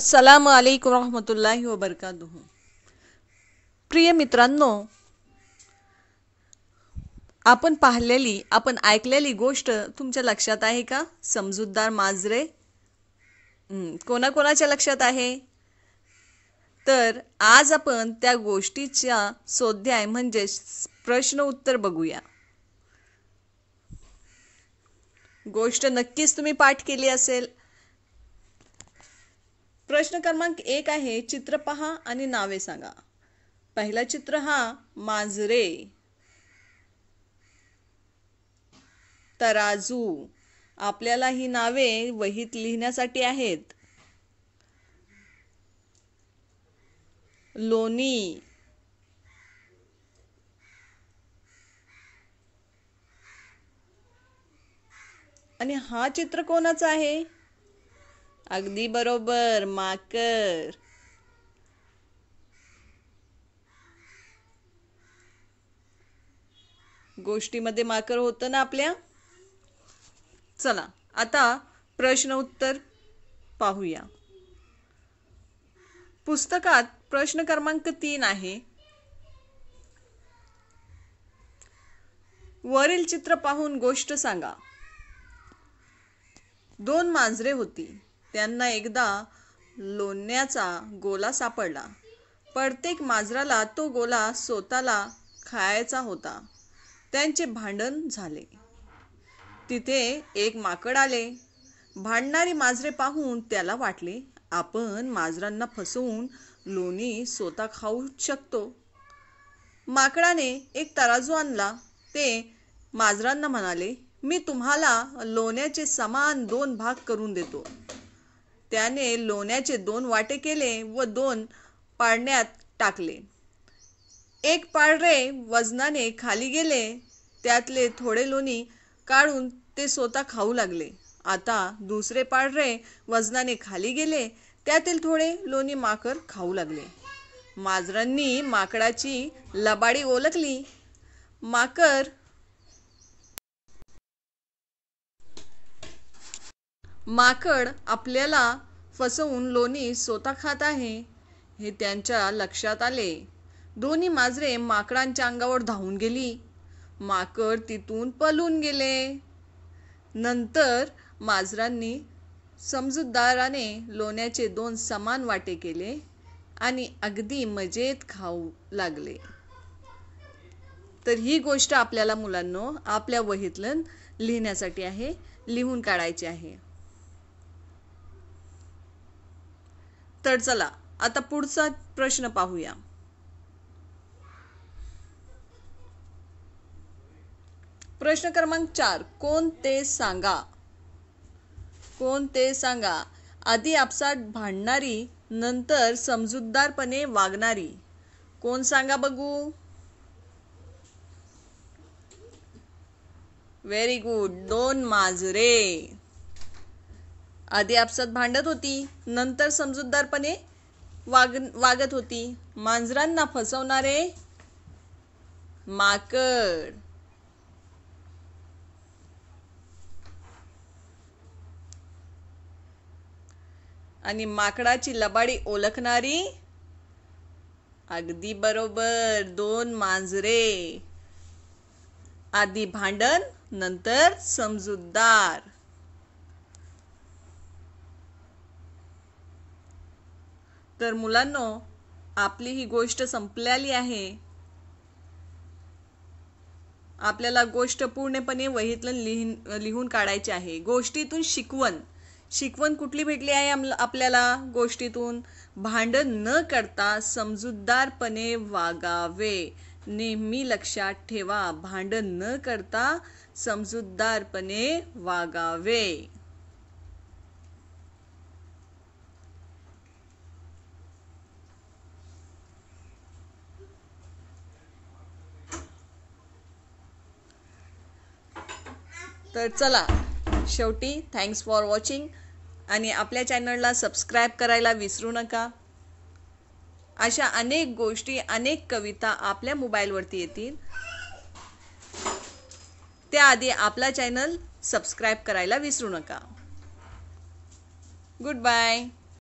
अस्सलाम वालेकुम रहमतुल्लाही वबरकातू प्रिय मित्रांनो आपण पाहिलेली आपण ऐकलेली गोष्ट तुमच्या लक्षात आहे का समजूतदार माजरे कोणाकोणाच्या लक्षात आहे तर आज आपण त्या गोष्टीच्या स्वाध्याय म्हणजे प्रश्न उत्तर बघूया गोष्ट नक्कीच तुम्ही पाठ केली असेल प्रश्न क्रमांक एक आहे चित्र पहा आणि नावे सांगा पहिला चित्र हा मांजरे तराजू आपल्याला ही नावे वहीत लिहिण्यासाठी आहेत लोणी आणि हा चित्र कोणाचा आहे अगदी बरोबर माकर गोष्टीमध्ये माकर होतं ना आपल्या चला आता प्रश्न उत्तर पाहूया पुस्तकात प्रश्न क्रमांक तीन आहे वरील चित्र पाहून गोष्ट सांगा दोन मांजरे होती त्यांना एकदा लोण्याचा गोला सापडला प्रत्येक माजराला तो गोला स्वतःला खायचा होता त्यांचे भांडण झाले तिथे एक माकड आले भांडणारी माजरे पाहून त्याला वाटले आपण माजरांना फसवून लोणी स्वतः खाऊ शकतो माकडाने एक तराजू आणला ते माजरांना म्हणाले मी तुम्हाला लोण्याचे समान दोन भाग करून देतो त्याने लोण्याचे दोन वाटे केले व दोन पाळण्यात टाकले एक पाळरे वजनाने खाली गेले त्यातले थोडे लोणी काढून ते स्वतः खाऊ लागले आता दुसरे पाळरे वजनाने खाली गेले त्यातील थोडे लोणी माकर खाऊ लागले माजरांनी माकडाची लबाडी ओळखली माकर माकड आपल्याला फसवून लोणी स्वतः खात आहे हे त्यांच्या लक्षात आले दोन्ही माजरे माकडांच्या अंगावर धावून गेली माकड तिथून पलून गेले नंतर माजरांनी समजूतदाराने लोण्याचे दोन समान वाटे केले आणि अगदी मजेत खाऊ लागले तर ही गोष्ट आपल्याला मुलांनो आपल्या वहीतलं लिहिण्यासाठी आहे लिहून काढायची आहे तर चला आता पुढचा प्रश्न पाहूया प्रश्न क्रमांक चार कोण ते सांगा कोण ते सांगा आधी आपसात भांडणारी नंतर समजूतदारपणे वागणारी कोण सांगा बघू व्हेरी गुड दोन माजरे आधी आपसात भांडत होती नंतर समजूतदारपणे वाग वागत होती मांजरांना फसवणारे माकड आणि माकडाची लबाडी ओळखणारी अगदी बरोबर दोन मांजरे आधी भांडण नंतर समजूतदार तर मुलांनो आपली ही गोष्ट संपलेली आहे आपल्याला गोष्ट पूर्णपणे वहीतलं लिहून लिहून काढायची आहे गोष्टीतून शिकवण शिकवण कुठली भेटली आहे आपल्याला गोष्टीतून भांडण न करता समजूतदारपणे वागावे नेहमी लक्षात ठेवा भांडण न करता समजूतदारपणे वागावे तर चला शेवटी थँक्स फॉर वॉचिंग आणि आपल्या चॅनलला सबस्क्राईब करायला विसरू नका अशा अनेक गोष्टी अनेक कविता आपल्या मोबाईलवरती येतील त्याआधी आपला चॅनल सबस्क्राईब करायला विसरू नका गुड बाय